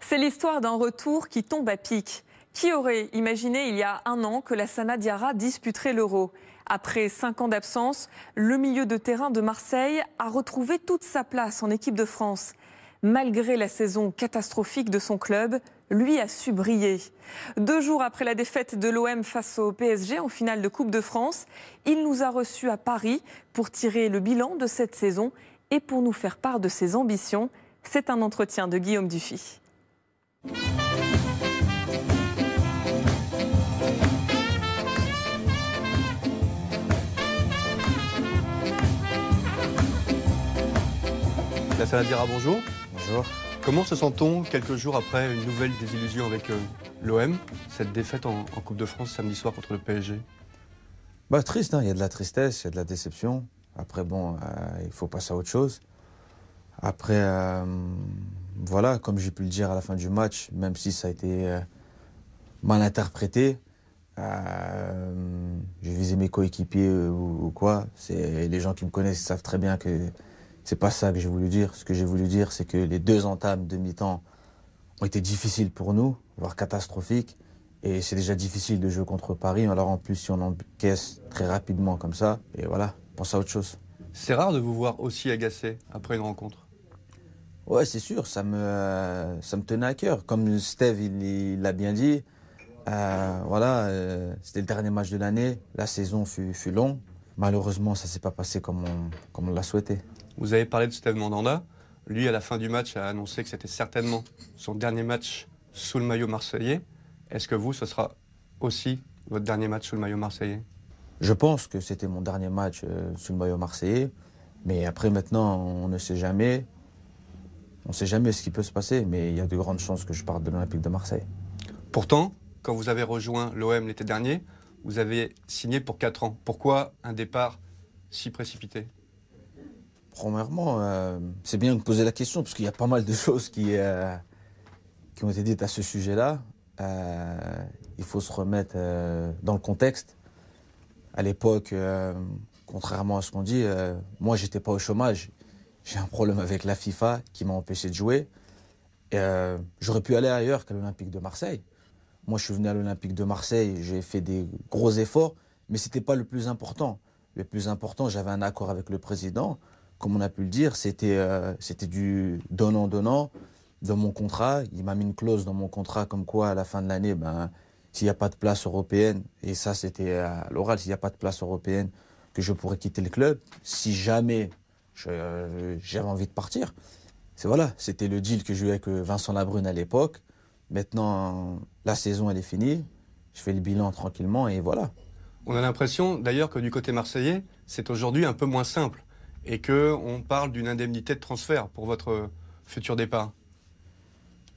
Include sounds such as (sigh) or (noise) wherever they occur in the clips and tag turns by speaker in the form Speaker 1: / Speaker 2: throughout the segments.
Speaker 1: C'est l'histoire d'un retour qui tombe à pic. Qui aurait imaginé il y a un an que la Sanadiara disputerait l'euro Après cinq ans d'absence, le milieu de terrain de Marseille a retrouvé toute sa place en équipe de France. Malgré la saison catastrophique de son club, lui a su briller. Deux jours après la défaite de l'OM face au PSG en finale de Coupe de France, il nous a reçus à Paris pour tirer le bilan de cette saison et pour nous faire part de ses ambitions. C'est un entretien de Guillaume Dufy. La à bonjour. Bonjour. Comment se sent-on quelques jours après une nouvelle désillusion avec euh, l'OM, cette défaite en, Coupe de France samedi soir contre le PSG
Speaker 2: bah, Triste, hein il y a de la tristesse, il y a de la déception. Après, bon, euh, il faut passer à autre chose. Après, euh, voilà, comme j'ai pu le dire à la fin du match, même si ça a été euh, mal interprété, euh, je j'ai visé mes coéquipiers euh, ou, quoi. C'est les gens qui me connaissent savent très bien que c'est pas ça que j'ai voulu dire. Ce que j'ai voulu dire, c'est que les deux entames de mi-temps ont été difficiles pour nous, voire catastrophiques. Et c'est déjà difficile de jouer contre Paris. Alors en plus, si on encaisse très rapidement comme ça, et voilà, pense à autre chose.
Speaker 1: C'est rare de vous voir aussi agacé après une rencontre. Ouais, c'est sûr, ça me, euh, ça me
Speaker 2: tenait à cœur. Comme Steve, il l'a bien dit, euh, voilà, euh, c'était le dernier match de l'année. La saison fut, fut longue. Malheureusement, ça ne s'est pas passé comme comme on l'a souhaité.
Speaker 1: Vous avez parlé de Steve Mandanda. Lui, à la fin du match, a annoncé que c'était certainement son dernier match sous le maillot marseillais. Est-ce que vous, ce sera aussi votre dernier match sous le maillot marseillais
Speaker 2: Je pense que c'était mon dernier match sous le maillot marseillais. Mais après, maintenant, on ne sait jamais. On ne sait jamais ce qui peut se passer, mais il y a de grandes chances que je parte de l'Olympique de Marseille. Pourtant,
Speaker 1: quand vous avez rejoint l'OM l'été dernier, vous avez signé pour 4 ans. Pourquoi un départ si précipité
Speaker 2: Premièrement, euh, c'est bien de poser la question, parce qu'il y a pas mal de choses qui, euh, ont été dites à ce sujet-là. Euh, il faut se remettre dans le contexte. À l'époque, contrairement à ce qu'on dit, moi, j'étais pas au chômage j'ai un problème avec la FIFA qui m'a empêché de jouer. Euh, j'aurais pu aller ailleurs qu'à l'Olympique de Marseille. Moi, je suis venu à l'Olympique de Marseille, j'ai fait des gros efforts, mais ce n'était pas le plus important. Le plus important, j'avais un accord avec le président. Comme on a pu le dire, c'était euh, c'était du donnant-donnant dans mon contrat. Il m'a mis une clause dans mon contrat comme quoi, à la fin de l'année, ben, s'il n'y a pas de place européenne, et ça c'était à l'oral, s'il n'y a pas de place européenne, que je pourrais quitter le club. Si jamais j'avais envie de partir. C'est voilà, c'était le deal que j'ai eu avec euh, Vincent Labrune à l'époque. Maintenant, la saison, elle est finie. Je fais le bilan tranquillement et
Speaker 1: voilà. On a l'impression d'ailleurs que du côté marseillais, c'est aujourd'hui un peu moins simple et que on parle d'une indemnité de transfert pour votre futur départ.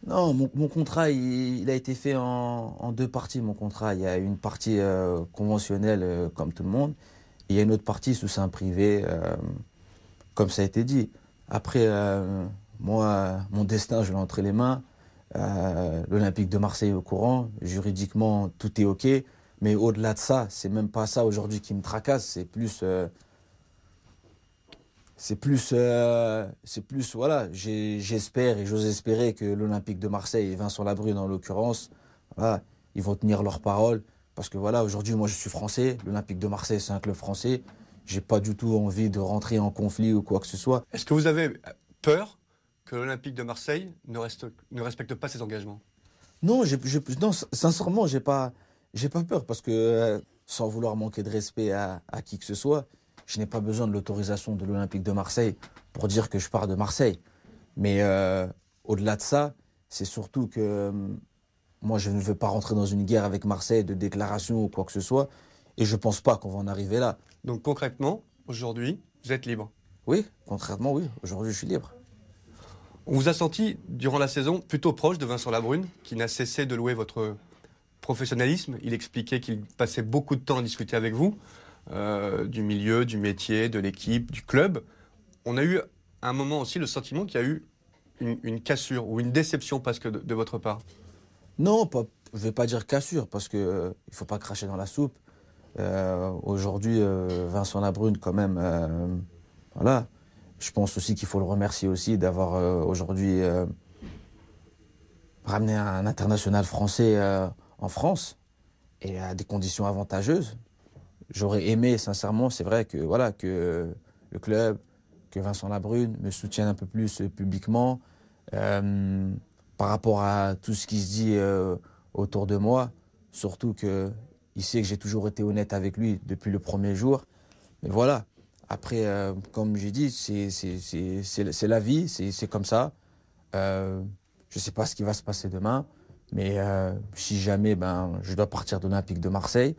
Speaker 2: Non, mon, contrat, il, a été fait en, deux parties. Mon contrat, il y a une partie euh, conventionnelle euh, comme tout le monde, et il y a une autre partie sous sein privé comme ça a été dit. Après, euh, moi, mon destin, je l'ai entre les mains. Euh, L'Olympique de Marseille est au courant. Juridiquement, tout est OK. Mais au-delà de ça, c'est même pas ça aujourd'hui qui me tracasse. C'est plus. Euh, c'est plus. c'est plus. Voilà, j'espère et j'ose espérer que l'Olympique de Marseille et Vincent Labrune, en l'occurrence, ils vont tenir leur parole. Parce que voilà, aujourd'hui, moi, je suis français. L'Olympique de Marseille, c'est un club français. J'ai pas du tout envie de rentrer en conflit ou quoi que ce soit. Est-ce
Speaker 1: que vous avez peur que l'Olympique de Marseille ne, reste, ne, respecte pas ses engagements
Speaker 2: non, je, non, sincèrement, j'ai pas, j'ai pas peur parce que euh, sans vouloir manquer de respect à, qui que ce soit, je n'ai pas besoin de l'autorisation de l'Olympique de Marseille pour dire que je pars de Marseille. Mais euh, au-delà de ça, c'est surtout que euh, moi, je ne veux pas rentrer dans une guerre avec Marseille de déclaration ou quoi que ce
Speaker 1: soit. Et je ne pense pas qu'on va en arriver là. Donc concrètement, aujourd'hui, vous êtes libre Oui, contrairement, oui. Aujourd'hui, je suis libre. On vous a senti, durant la saison, plutôt proche de Vincent Labrune, qui n'a cessé de louer votre professionnalisme. Il expliquait qu'il passait beaucoup de temps à discuter avec vous, euh, du milieu, du métier, de l'équipe, du club. On a eu à un moment aussi le sentiment qu'il y a eu une, cassure ou une déception parce de, de votre part.
Speaker 2: Non, je ne vais pas dire cassure, parce qu'il euh, il ne faut pas cracher dans la soupe. Euh, aujourd'hui, euh, Vincent Labrune, quand même, euh, voilà. Je pense aussi qu'il faut le remercier aussi d'avoir aujourd'hui ramené un international français en France et à des conditions avantageuses. J'aurais aimé, sincèrement, c'est vrai que voilà que le club, que Vincent Labrune me soutienne un peu plus publiquement par rapport à tout ce qui se dit autour de moi, surtout que il sait que j'ai toujours été honnête avec lui depuis le premier jour. Mais voilà. Après, euh, comme j'ai dit, c'est la vie, c'est comme ça. Euh, je ne sais pas ce qui va se passer demain, mais euh, si jamais ben, je dois partir de l'Olympique de Marseille,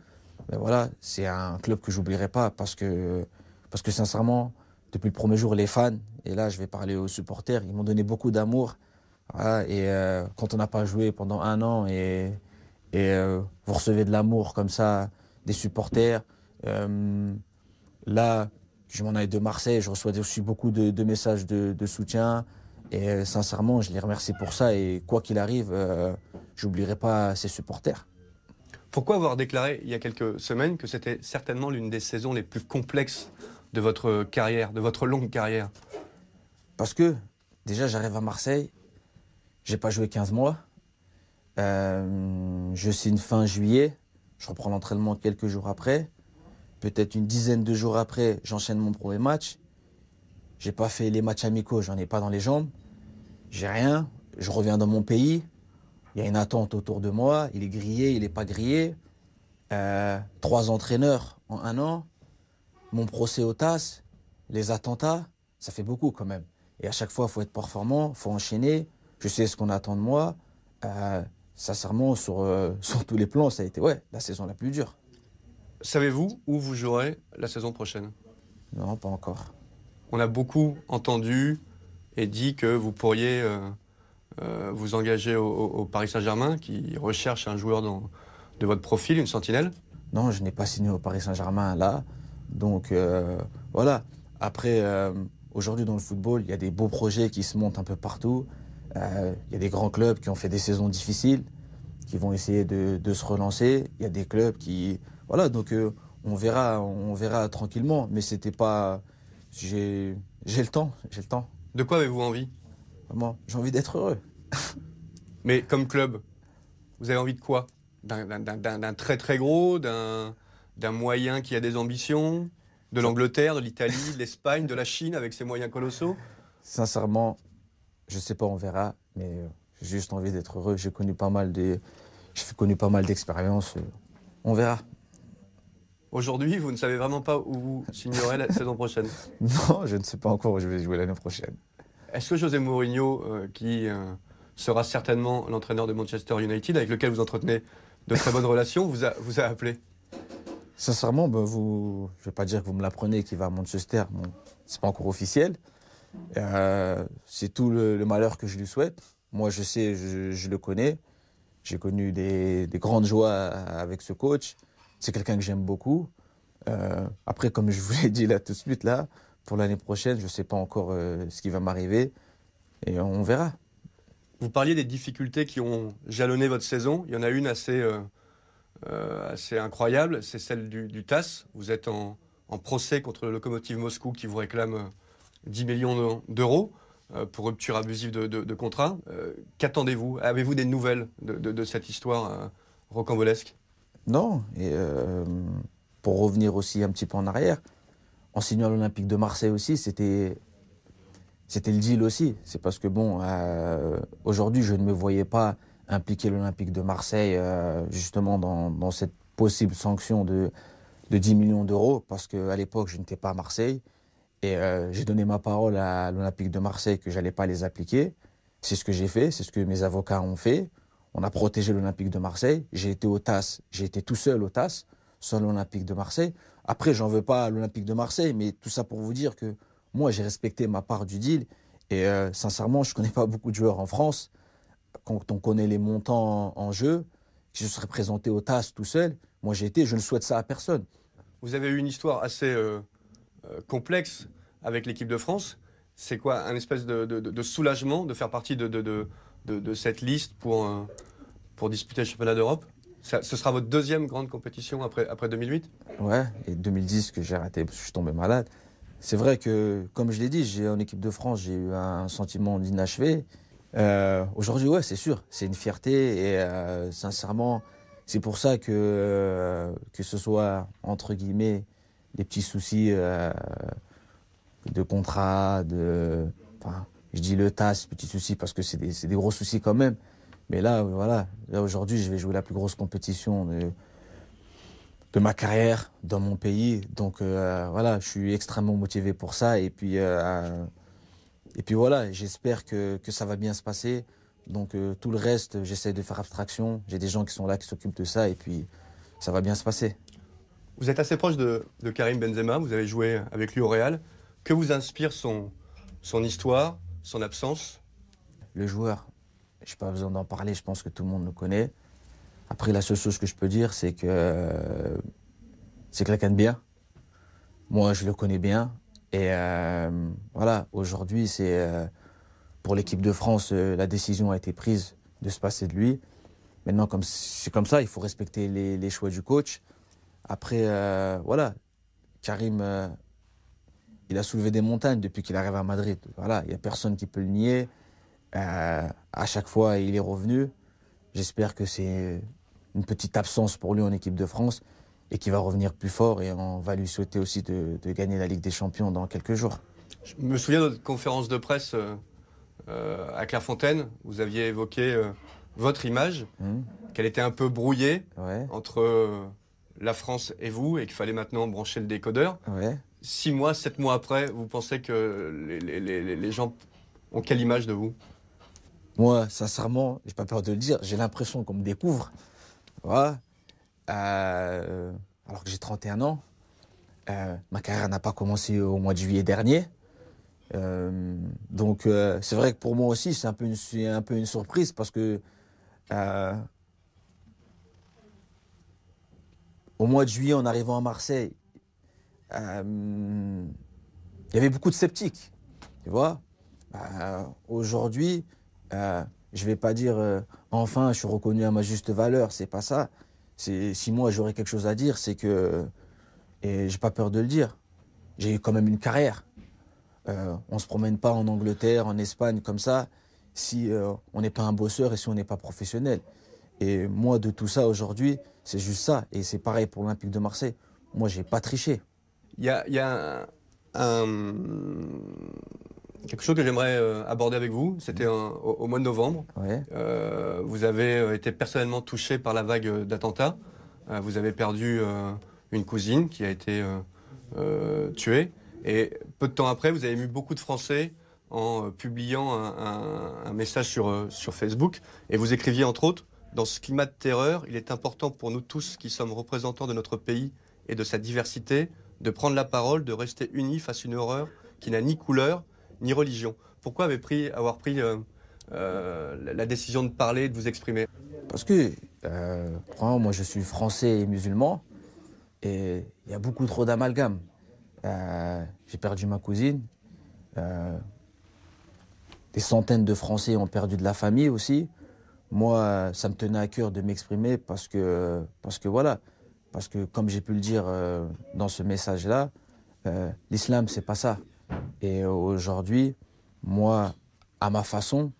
Speaker 2: ben voilà, c'est un club que j'oublierai pas parce que, parce que sincèrement, depuis le premier jour, les fans, et là je vais parler aux supporters, ils m'ont donné beaucoup d'amour. et quand on n'a pas joué pendant un an et et euh, vous recevez de l'amour comme ça, des supporters. Euh, là, je m'en allais de Marseille, je reçois aussi beaucoup de, messages de, soutien. Et euh, sincèrement, je les remercie pour ça. Et quoi qu'il arrive, euh, j'oublierai pas ces supporters.
Speaker 1: Pourquoi avoir déclaré il y a quelques semaines que c'était certainement l'une des saisons les plus complexes de votre carrière, de votre longue carrière
Speaker 2: Parce que déjà, j'arrive à Marseille, j'ai pas joué 15 mois. Euh, je signe fin juillet. Je reprends l'entraînement quelques jours après. Peut-être une dizaine de jours après, j'enchaîne mon premier match. J'ai pas fait les matchs amicaux, j'en ai pas dans les jambes. J'ai rien. Je reviens dans mon pays. Il y a une attente autour de moi. Il est grillé, il n'est pas grillé. Euh, trois entraîneurs en un an. Mon procès au TAS, les attentats, ça fait beaucoup quand même. Et à chaque fois, il faut être performant, il faut enchaîner. Je sais ce qu'on attend de moi. Euh, sincèrement, sur, euh, (laughs) sur tous les plans, ça a été ouais, la saison la
Speaker 1: plus dure. Savez-vous où vous jouerez la saison prochaine Non, pas encore. On a beaucoup entendu et dit que vous pourriez euh, euh, vous engager au, Paris Saint-Germain, qui recherche un joueur de votre profil, une sentinelle. Non,
Speaker 2: je n'ai pas signé au Paris Saint-Germain là. Donc voilà. Après, aujourd'hui dans le football, il y a des beaux projets qui se montent un peu partout. Il euh, y a des grands clubs qui ont fait des saisons difficiles, qui vont essayer de, se relancer. Il y a des clubs qui. Voilà, donc euh, on verra, on verra tranquillement. Mais c'était pas. J'ai le temps, j'ai le temps.
Speaker 1: De quoi avez-vous envie Moi, j'ai envie
Speaker 2: d'être heureux. (laughs)
Speaker 1: mais comme club, vous avez envie de quoi D'un très très gros, d'un moyen qui a des ambitions de l'Angleterre, de l'Italie, de l'Espagne, de la Chine avec ses moyens colossaux
Speaker 2: Sincèrement, je sais pas, on verra, mais euh, j'ai juste envie d'être heureux. J'ai connu pas mal de, j'ai connu pas mal d'expériences. Euh,
Speaker 1: on verra. Aujourd'hui, vous ne savez vraiment pas où vous signerez la saison prochaine
Speaker 2: (laughs) Non, je ne sais pas encore où je vais jouer l'année prochaine.
Speaker 1: Est-ce que José Mourinho, euh, qui sera certainement l'entraîneur de Manchester United, avec lequel vous entretenez de très bonnes relations, vous a, appelé
Speaker 2: Sincèrement, ben, vous, je ne vais pas dire que vous me l'apprenez qu'il va à Manchester. C'est Ce n'est pas encore officiel. Euh, c'est tout le, malheur que je lui souhaite. Moi, je sais, je, le connais. J'ai connu des, grandes joies avec ce coach. C'est quelqu'un que j'aime beaucoup. Euh, après, comme je vous l'ai dit là tout de suite, là, pour l'année prochaine, je ne sais pas encore euh, ce qui va m'arriver et on verra.
Speaker 1: Vous parliez des difficultés qui ont jalonné votre saison. Il y en a une assez, incroyable, c'est celle du, du, TAS. Vous êtes en, en, procès contre le Locomotive Moscou qui vous réclame 10 millions d'euros euh, pour rupture abusive de, contrat. Euh, qu'attendez-vous Avez-vous des nouvelles de, cette histoire euh, rocambolesque
Speaker 2: Non. Et pour revenir aussi un petit peu en arrière, en signant l'Olympique de Marseille aussi, c'était c'était le deal aussi. C'est parce que, bon, aujourd'hui, je ne me voyais pas impliquer l'Olympique de Marseille justement dans, cette possible sanction de, de 10 millions d'euros, parce qu'à l'époque, je n'étais pas à Marseille, et euh, j'ai donné ma parole à l'Olympique de Marseille que j'allais pas les appliquer. C'est ce que j'ai fait, c'est ce que mes avocats ont fait. On a protégé l'Olympique de Marseille. J'ai été au TAS, j'ai été tout seul au TAS, sans l'Olympique de Marseille. Après, j'en veux pas à l'Olympique de Marseille, mais tout ça pour vous dire que moi, j'ai respecté ma part du deal. Et euh, sincèrement, je connais pas beaucoup de joueurs en France. Quand on connaît les montants en, jeu, je serais présenté au TAS tout seul, moi j'ai été, je ne souhaite ça à personne.
Speaker 1: Vous avez eu une histoire assez euh, euh, complexe avec l'équipe de France, c'est quoi Un espèce de, soulagement de faire partie de, de cette liste pour, pour disputer le championnat d'Europe ce sera votre deuxième grande compétition après, après 2008
Speaker 2: Ouais, et 2010 que j'ai raté parce que je suis tombé malade. C'est vrai que, comme je l'ai dit, j'ai en équipe de France, j'ai eu un sentiment d'inachevé. Euh, aujourd'hui, ouais, c'est sûr, c'est une fierté et euh, sincèrement, c'est pour ça que, que ce soit entre guillemets des petits soucis euh, de contrat, de. je dis le TAS, petits soucis, parce que c'est des, gros soucis quand même. Mais là, voilà, aujourd'hui, je vais jouer la plus grosse compétition de, de ma carrière dans mon pays. Donc euh, voilà, je suis extrêmement motivé pour ça. Et puis, euh, et puis voilà, j'espère que, ça va bien se passer. Donc tout le reste, j'essaie de faire abstraction. J'ai des gens qui sont là, qui s'occupent de ça. Et puis, ça va bien se passer.
Speaker 1: Vous êtes assez proche de, Karim Benzema, vous avez joué avec lui au Real. Que vous inspire son, histoire, son absence
Speaker 2: Le joueur, je n'ai pas besoin d'en parler, je pense que tout le monde le connaît. Après, la seule chose que je peux dire, c'est que c'est quelqu'un de bien. Moi, je le connais bien. Et euh, voilà, aujourd'hui, c'est euh, pour l'équipe de France, euh, la décision a été prise de se passer de lui. Maintenant, comme c'est comme ça, il faut respecter les choix du coach. Après, euh, voilà, Karim, euh, il a soulevé des montagnes depuis qu'il arrive à Madrid. Voilà, il n'y a personne qui peut le nier. Euh, à chaque fois, il est revenu. J'espère que c'est une petite absence pour lui en équipe de France et qu'il va revenir plus fort. Et on va lui souhaiter aussi de, gagner la Ligue des Champions dans quelques jours.
Speaker 1: Je me souviens de notre conférence de presse à Clairefontaine. Vous aviez évoqué votre image, hum. qu'elle était un peu brouillée entre la France et vous, et qu'il fallait maintenant brancher le décodeur. Six mois, sept mois après, vous pensez que les, gens ont quelle image de vous
Speaker 2: Moi, sincèrement, j'ai pas peur de le dire, j'ai l'impression qu'on me découvre. Voilà. Euh, alors que j'ai 31 ans, euh, ma carrière n'a pas commencé au mois de juillet dernier. Euh, donc c'est vrai que pour moi aussi c'est un un peu une surprise parce que Au mois de juillet, en arrivant à Marseille, euh, il y avait beaucoup de sceptiques. Tu vois euh, Aujourd'hui, euh, je ne vais pas dire enfin, je suis reconnu à ma juste valeur, c'est pas ça. Si moi j'aurais quelque chose à dire, c'est que. Et j'ai pas peur de le dire. J'ai eu quand même une carrière. On ne se promène pas en Angleterre, en Espagne, comme ça, si on n'est pas un bosseur et si on n'est pas professionnel. Et moi, de tout ça aujourd'hui, c'est juste ça. Et c'est pareil pour l'Olympique de Marseille. Moi, j'ai pas triché.
Speaker 1: Il y a, quelque chose que j'aimerais euh, aborder avec vous. C'était au, mois de novembre. Euh, vous avez euh, été personnellement touché par la vague d'attentats. vous avez perdu une cousine qui a été tuée. Et peu de temps après, vous avez mis beaucoup de Français en publiant un, un message sur, sur Facebook. Et vous écriviez entre autres dans ce climat de terreur, il est important pour nous tous qui sommes représentants de notre pays et de sa diversité de prendre la parole, de rester unis face à une horreur qui n'a ni couleur ni religion. Pourquoi avez pris, avoir pris euh, euh, la décision de parler, de vous exprimer
Speaker 2: Parce que, euh, moi je suis français et musulman, et il y a beaucoup trop d'amalgames. Euh, j'ai perdu ma cousine, des centaines de Français ont perdu de la famille aussi moi, ça me tenait à cœur de m'exprimer parce que, parce que voilà, parce que comme j'ai pu le dire euh, dans ce message-là, l'islam, euh, l'islam, c'est pas ça. Et aujourd'hui, moi, à ma façon,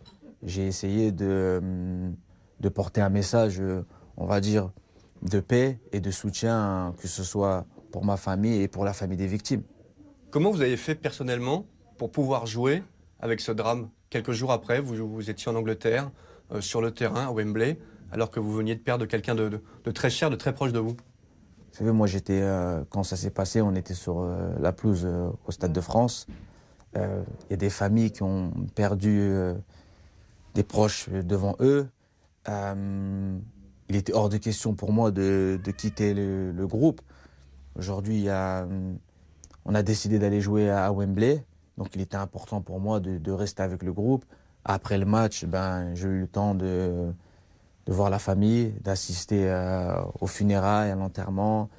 Speaker 2: j'ai essayé de, hum, de porter un message, euh, on va dire, de paix et de soutien, que ce soit pour ma famille et pour la famille des victimes.
Speaker 1: Comment vous avez fait personnellement pour pouvoir jouer avec ce drame Quelques jours après, vous étiez en Angleterre, euh, sur le terrain à Wembley, alors que vous veniez de perdre quelqu'un de, très cher, de très proche de vous Vous
Speaker 2: savez, moi j'étais, euh, quand ça s'est passé, on était sur euh, la pelouse au Stade de France. Il y a des familles qui ont perdu des proches devant eux. il était hors de question pour moi de, quitter le, groupe. Aujourd'hui, on a décidé d'aller jouer à, Wembley. Donc il était important pour moi de rester avec le groupe. Après le match, ben, j'ai eu le temps de, voir la famille, d'assister euh, aux funérailles, à l'enterrement,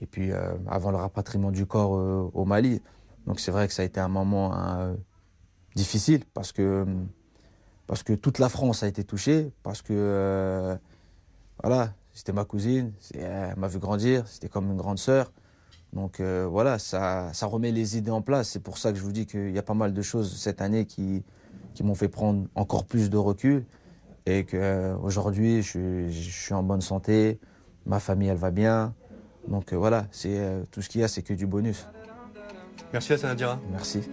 Speaker 2: et puis euh, avant le rapatriement du corps euh, au Mali. Donc c'est vrai que ça a été un moment hein, difficile parce que, parce que toute la France a été touchée, parce que voilà, c'était ma cousine, elle m'a vu grandir, c'était comme une grande sœur. Donc voilà, ça, ça remet les idées en place. C'est pour ça que je vous dis qu'il y a pas mal de choses cette année qui, qui m'ont fait prendre encore plus de recul et que euh, aujourd'hui je, suis en bonne santé, ma famille elle va bien. Donc euh, voilà, c'est euh, tout ce qu'il y a, c'est que du bonus.
Speaker 1: Merci à Sanadira.
Speaker 2: Merci.